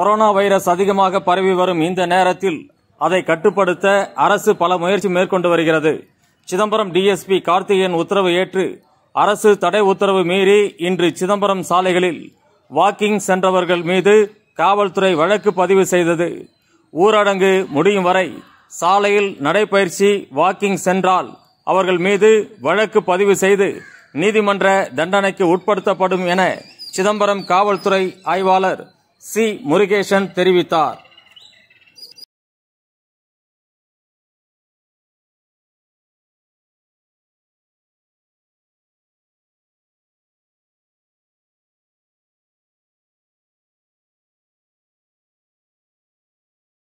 corona virus அதிகமாக பரவி வரும் இந்த நேரத்தில் அதை கட்டுப்படுத்த அரசு பல முயற்சி மேற்கொண்டு வருகிறது சிதம்பரம் டிஎஸ்பி கார்த்திகேயன் உத்தரவு ஏற்று அரசு தடை உத்தரவு மீறி இன்று சிதம்பரம் சாலைகளில் வாக்கிங் சென்றவர்கள் மீது காவல்துறை வழக்கு பதிவு செய்தது ஊரடங்கு முடியும் வரை சாலையில் நடைபயிற்சி வாக்கிங் சென்றால் அவர்கள் மீது வழக்கு பதிவு செய்து நீதிமன்ற தண்டனைக்கு உட்படுத்தப்படும் என சிதம்பரம் காவல்துறை ஆய்வாளர் சி முருகேசன் தெரிவித்தார்